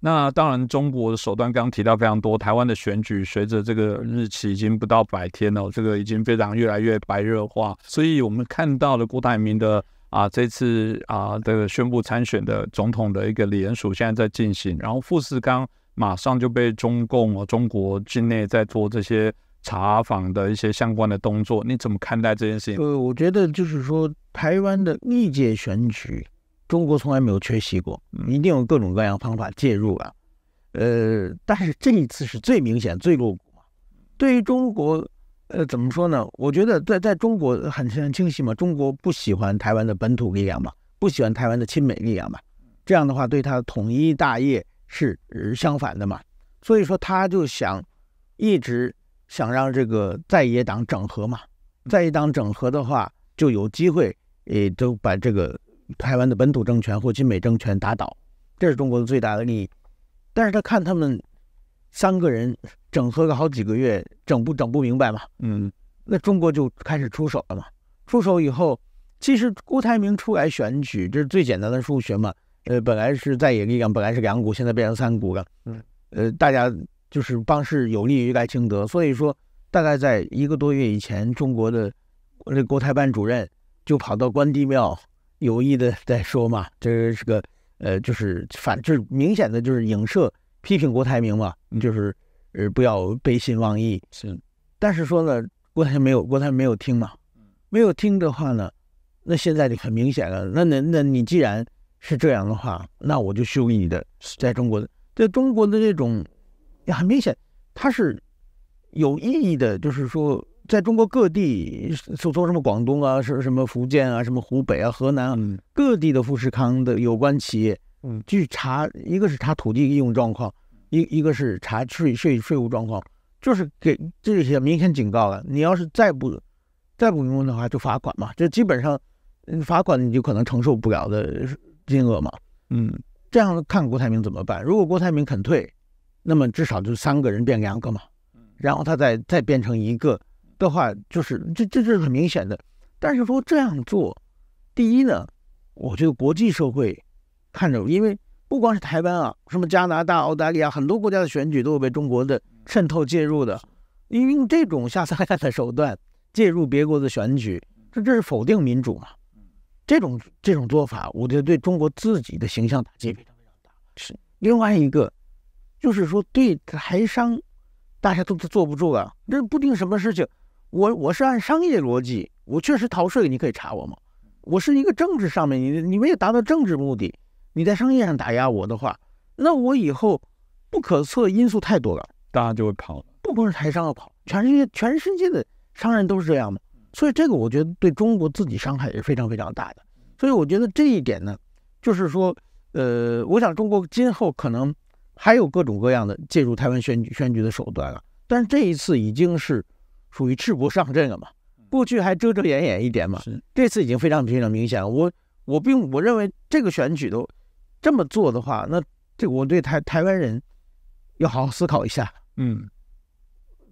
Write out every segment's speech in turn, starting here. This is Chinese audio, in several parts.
那当然，中国的手段刚刚提到非常多。台湾的选举，随着这个日期已经不到百天了，这个已经非常越来越白热化。所以我们看到了郭台铭的啊，这次啊的宣布参选的总统的一个联署，现在在进行。然后，富士康马上就被中共啊，中国境内在做这些查访的一些相关的动作。你怎么看待这件事情？呃，我觉得就是说，台湾的历届选举。中国从来没有缺席过，一定有各种各样方法介入啊，呃，但是这一次是最明显、最露骨。对于中国，呃，怎么说呢？我觉得在在中国很很清晰嘛，中国不喜欢台湾的本土力量嘛，不喜欢台湾的亲美力量嘛，这样的话对的统一大业是相反的嘛，所以说他就想一直想让这个在野党整合嘛，在野党整合的话，就有机会，呃，都把这个。台湾的本土政权或亲美政权打倒，这是中国的最大的利益。但是他看他们三个人整合了好几个月，整不整不明白嘛？嗯，那中国就开始出手了嘛？出手以后，其实郭台铭出来选举，这是最简单的数学嘛？呃，本来是在野力量，本来是两股，现在变成三股了。嗯，呃，大家就是帮是有利于赖清德，所以说大概在一个多月以前，中国的那国台办主任就跑到关帝庙。有意的在说嘛，这是个，呃，就是反，就是明显的就是影射批评郭台铭嘛，就是，呃，不要背信忘义是，但是说呢，郭台铭没有，郭台铭没有听嘛，没有听的话呢，那现在就很明显了，那那那你既然是这样的话，那我就修给你的，在中国的，在中国的这种，很明显他是有意义的，就是说。在中国各地，说什么广东啊，什么什么福建啊，什么湖北啊、河南啊，各地的富士康的有关企业，嗯，去查，一个是查土地利用状况，一一个是查税税税务状况，就是给这些明显警告了。你要是再不再不弄的话，就罚款嘛，这基本上罚款你就可能承受不了的金额嘛，嗯。这样看郭台铭怎么办？如果郭台铭肯退，那么至少就三个人变两个嘛，然后他再再变成一个。的话，就是这这这是很明显的。但是说这样做，第一呢，我觉得国际社会看着，因为不光是台湾啊，什么加拿大、澳大利亚，很多国家的选举都有被中国的渗透介入的。用这种下三滥的手段介入别国的选举，这这是否定民主嘛？这种这种做法，我觉得对中国自己的形象打击非常非常大。是另外一个，就是说对台商，大家都坐不住啊，这不定什么事情。我我是按商业逻辑，我确实逃税，你可以查我吗？我是一个政治上面，你你没有达到政治目的，你在商业上打压我的话，那我以后不可测因素太多了，大家就会跑。不光是台商要跑，全世界全世界的商人都是这样的，所以这个我觉得对中国自己伤害也是非常非常大的。所以我觉得这一点呢，就是说，呃，我想中国今后可能还有各种各样的介入台湾选举选举的手段了，但是这一次已经是。属于赤膊上阵了嘛？过去还遮遮掩掩一点嘛？这次已经非常非常明显了。我我并我认为这个选举都这么做的话，那这我对台台湾人要好好思考一下。嗯，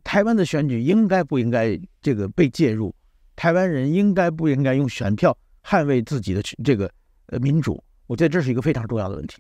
台湾的选举应该不应该这个被介入？台湾人应该不应该用选票捍卫自己的这个呃民主？我觉得这是一个非常重要的问题。